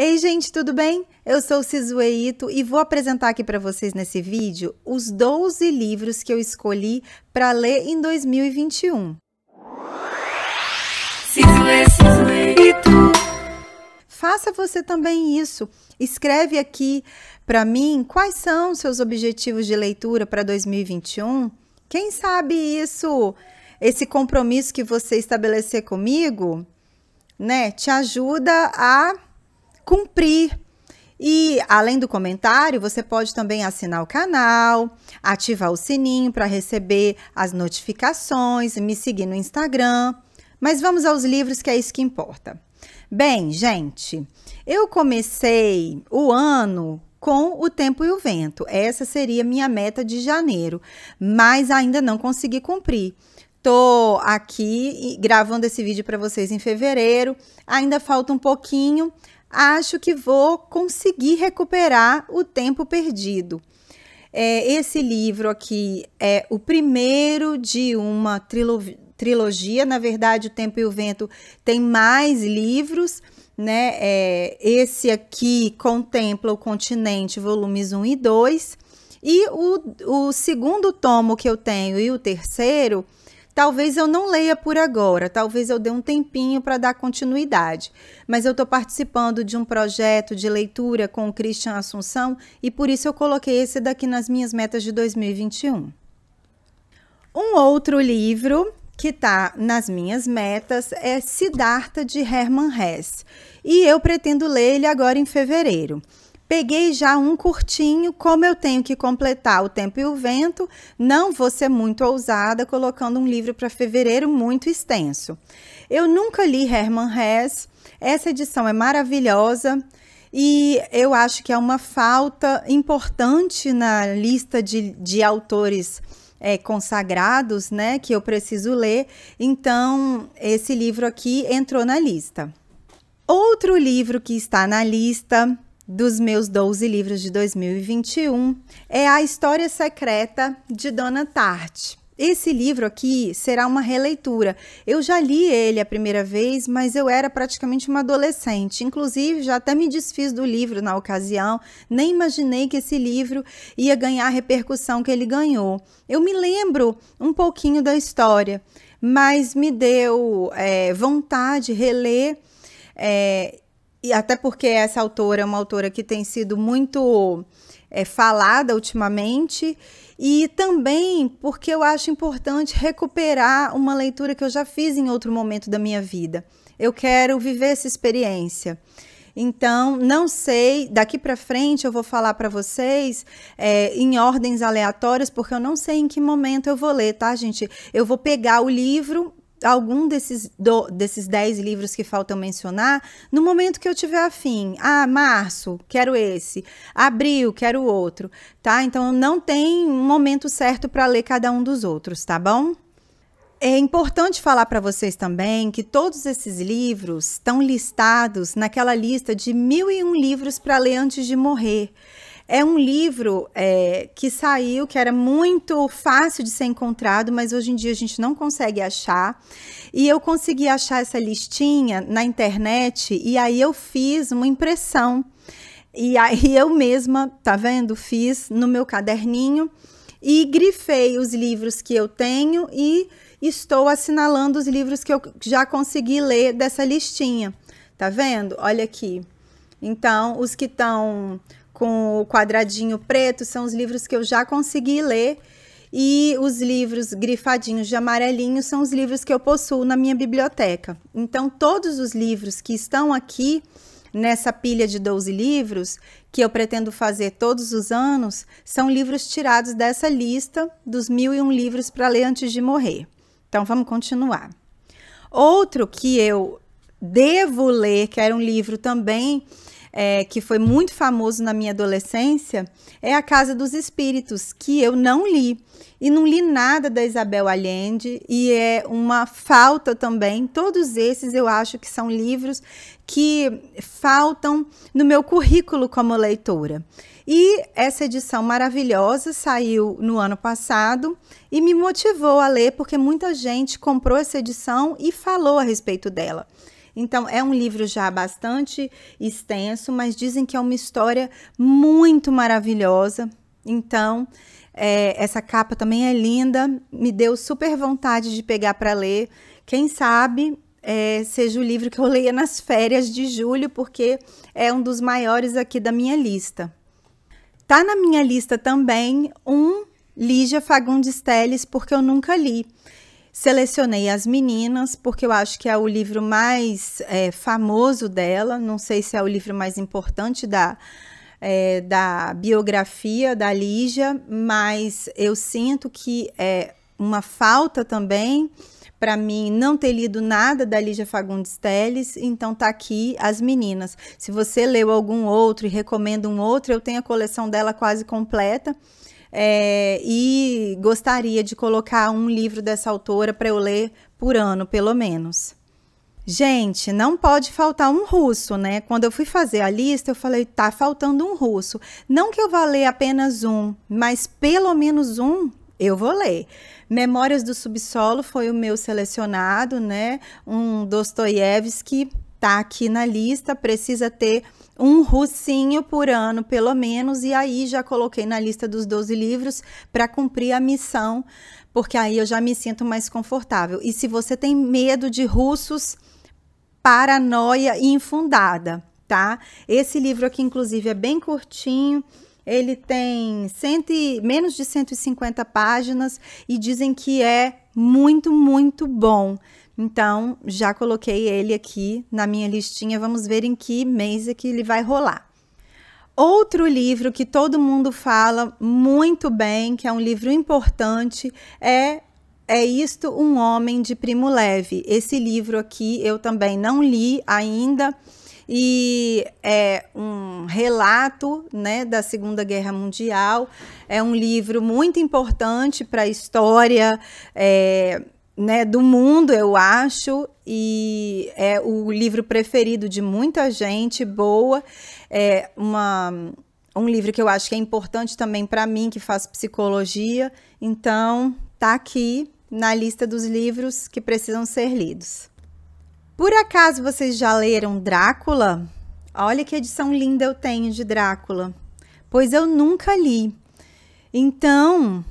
Ei, gente, tudo bem? Eu sou Cisueito e vou apresentar aqui para vocês nesse vídeo os 12 livros que eu escolhi para ler em 2021. É, é. Faça você também isso. Escreve aqui para mim quais são seus objetivos de leitura para 2021. Quem sabe isso, esse compromisso que você estabelecer comigo, né, te ajuda a cumprir. E além do comentário, você pode também assinar o canal, ativar o sininho para receber as notificações, me seguir no Instagram. Mas vamos aos livros que é isso que importa. Bem, gente, eu comecei o ano com o tempo e o vento. Essa seria minha meta de janeiro, mas ainda não consegui cumprir. Tô aqui gravando esse vídeo para vocês em fevereiro. Ainda falta um pouquinho, acho que vou conseguir recuperar o tempo perdido. É, esse livro aqui é o primeiro de uma trilo trilogia. Na verdade, O Tempo e o Vento tem mais livros. Né? É, esse aqui contempla o continente, volumes 1 e 2. E o, o segundo tomo que eu tenho e o terceiro Talvez eu não leia por agora, talvez eu dê um tempinho para dar continuidade, mas eu estou participando de um projeto de leitura com o Christian Assunção e por isso eu coloquei esse daqui nas minhas metas de 2021. Um outro livro que está nas minhas metas é Siddhartha de Hermann Hesse e eu pretendo ler ele agora em fevereiro. Peguei já um curtinho, como eu tenho que completar o tempo e o vento, não vou ser muito ousada colocando um livro para fevereiro muito extenso. Eu nunca li Herman Hesse, essa edição é maravilhosa. E eu acho que é uma falta importante na lista de, de autores é, consagrados, né, que eu preciso ler. Então, esse livro aqui entrou na lista. Outro livro que está na lista dos meus 12 livros de 2021 é A História Secreta de Dona Tarte. Esse livro aqui será uma releitura. Eu já li ele a primeira vez, mas eu era praticamente uma adolescente. Inclusive, já até me desfiz do livro na ocasião, nem imaginei que esse livro ia ganhar a repercussão que ele ganhou. Eu me lembro um pouquinho da história, mas me deu é, vontade de reler. É, e até porque essa autora é uma autora que tem sido muito é, falada ultimamente, e também porque eu acho importante recuperar uma leitura que eu já fiz em outro momento da minha vida. Eu quero viver essa experiência. Então, não sei, daqui para frente eu vou falar para vocês é, em ordens aleatórias, porque eu não sei em que momento eu vou ler, tá, gente? Eu vou pegar o livro algum desses, do, desses 10 livros que faltam mencionar no momento que eu tiver afim. Ah, março, quero esse. Abril, quero outro, tá? Então não tem um momento certo para ler cada um dos outros, tá bom? É importante falar para vocês também que todos esses livros estão listados naquela lista de mil e um livros para ler antes de morrer. É um livro é, que saiu, que era muito fácil de ser encontrado, mas hoje em dia a gente não consegue achar. E eu consegui achar essa listinha na internet e aí eu fiz uma impressão. E aí eu mesma, tá vendo? Fiz no meu caderninho e grifei os livros que eu tenho e estou assinalando os livros que eu já consegui ler dessa listinha. Tá vendo? Olha aqui. Então, os que estão com o quadradinho preto, são os livros que eu já consegui ler. E os livros grifadinhos de amarelinho são os livros que eu possuo na minha biblioteca. Então, todos os livros que estão aqui nessa pilha de 12 livros, que eu pretendo fazer todos os anos, são livros tirados dessa lista dos 1001 livros para ler antes de morrer. Então, vamos continuar. Outro que eu devo ler, que era um livro também é, que foi muito famoso na minha adolescência é A Casa dos Espíritos, que eu não li. E não li nada da Isabel Allende, e é uma falta também. Todos esses eu acho que são livros que faltam no meu currículo como leitora. E essa edição maravilhosa saiu no ano passado e me motivou a ler, porque muita gente comprou essa edição e falou a respeito dela. Então, é um livro já bastante extenso, mas dizem que é uma história muito maravilhosa. Então, é, essa capa também é linda, me deu super vontade de pegar para ler. Quem sabe é, seja o livro que eu leia nas férias de julho, porque é um dos maiores aqui da minha lista. Tá na minha lista também um Lígia Fagundes Teles, porque eu nunca li. Selecionei As Meninas, porque eu acho que é o livro mais é, famoso dela, não sei se é o livro mais importante da, é, da biografia da Lígia, mas eu sinto que é uma falta também para mim não ter lido nada da Lígia Fagundes Telles, então tá aqui As Meninas. Se você leu algum outro e recomenda um outro, eu tenho a coleção dela quase completa é, e gostaria de colocar um livro dessa autora para eu ler por ano, pelo menos. Gente, não pode faltar um russo, né? Quando eu fui fazer a lista, eu falei, tá faltando um russo. Não que eu vá ler apenas um, mas pelo menos um eu vou ler. Memórias do Subsolo foi o meu selecionado, né? Um Dostoiévski tá aqui na lista, precisa ter um russinho por ano, pelo menos, e aí já coloquei na lista dos 12 livros para cumprir a missão, porque aí eu já me sinto mais confortável. E se você tem medo de russos, paranoia infundada, tá? Esse livro aqui, inclusive, é bem curtinho. Ele tem cento, menos de 150 páginas e dizem que é muito, muito bom. Então, já coloquei ele aqui na minha listinha. Vamos ver em que mês é que ele vai rolar. Outro livro que todo mundo fala muito bem, que é um livro importante, é é Isto um Homem de Primo Leve. Esse livro aqui eu também não li ainda e é um relato né, da Segunda Guerra Mundial. É um livro muito importante para a história. É, né, do mundo, eu acho, e é o livro preferido de muita gente boa. É uma, um livro que eu acho que é importante também para mim, que faço psicologia. Então, tá aqui na lista dos livros que precisam ser lidos. Por acaso vocês já leram Drácula? Olha que edição linda eu tenho de Drácula, pois eu nunca li. Então,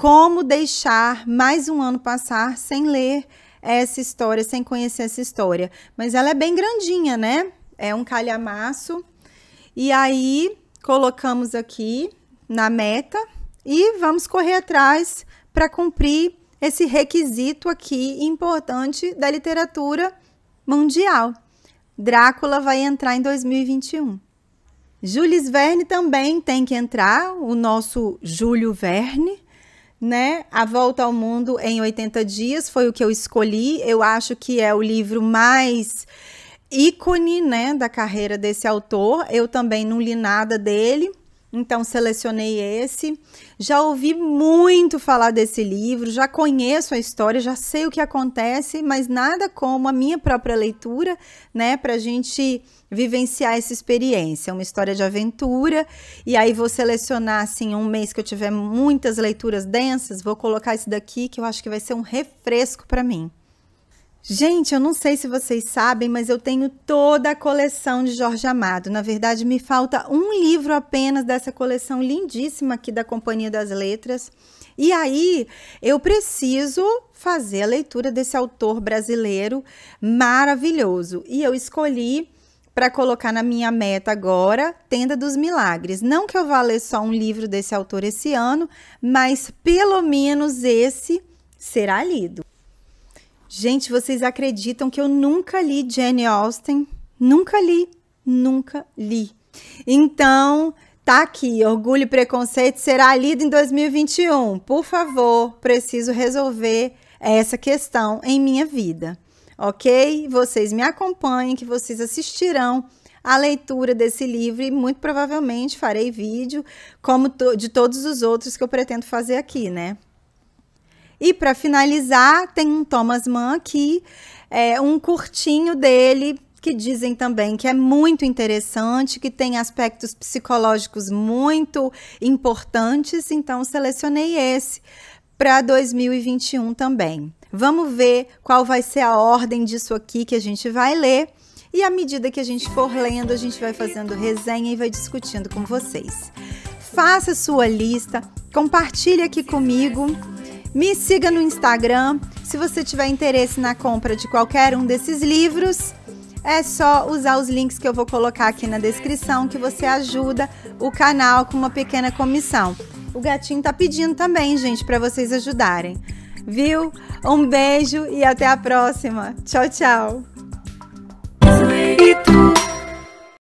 como deixar mais um ano passar sem ler essa história, sem conhecer essa história? Mas ela é bem grandinha, né? É um calhamaço. E aí colocamos aqui na meta e vamos correr atrás para cumprir esse requisito aqui importante da literatura mundial. Drácula vai entrar em 2021. Jules Verne também tem que entrar, o nosso Júlio Verne, né? A Volta ao Mundo em 80 Dias foi o que eu escolhi. Eu acho que é o livro mais ícone, né, da carreira desse autor. Eu também não li nada dele. Então selecionei esse. Já ouvi muito falar desse livro, já conheço a história, já sei o que acontece, mas nada como a minha própria leitura, né, para a gente vivenciar essa experiência, É uma história de aventura. E aí vou selecionar assim um mês que eu tiver muitas leituras densas, vou colocar esse daqui que eu acho que vai ser um refresco para mim. Gente, eu não sei se vocês sabem, mas eu tenho toda a coleção de Jorge Amado. Na verdade, me falta um livro apenas dessa coleção lindíssima aqui da Companhia das Letras. E aí, eu preciso fazer a leitura desse autor brasileiro maravilhoso. E eu escolhi para colocar na minha meta agora, Tenda dos Milagres. Não que eu vá ler só um livro desse autor esse ano, mas pelo menos esse será lido. Gente, vocês acreditam que eu nunca li Jane Austen? Nunca li, nunca li. Então, tá aqui, Orgulho e Preconceito será lido em 2021. Por favor, preciso resolver essa questão em minha vida. OK? Vocês me acompanhem que vocês assistirão a leitura desse livro e muito provavelmente farei vídeo como to de todos os outros que eu pretendo fazer aqui, né? E para finalizar, tem um Thomas Mann aqui, é, um curtinho dele que dizem também que é muito interessante, que tem aspectos psicológicos muito importantes, então selecionei esse para 2021 também. Vamos ver qual vai ser a ordem disso aqui que a gente vai ler. E à medida que a gente for lendo, a gente vai fazendo resenha e vai discutindo com vocês. Faça sua lista, compartilhe aqui comigo me siga no Instagram. Se você tiver interesse na compra de qualquer um desses livros, é só usar os links que eu vou colocar aqui na descrição que você ajuda o canal com uma pequena comissão. O gatinho tá pedindo também, gente, para vocês ajudarem. Viu? Um beijo e até a próxima. Tchau, tchau.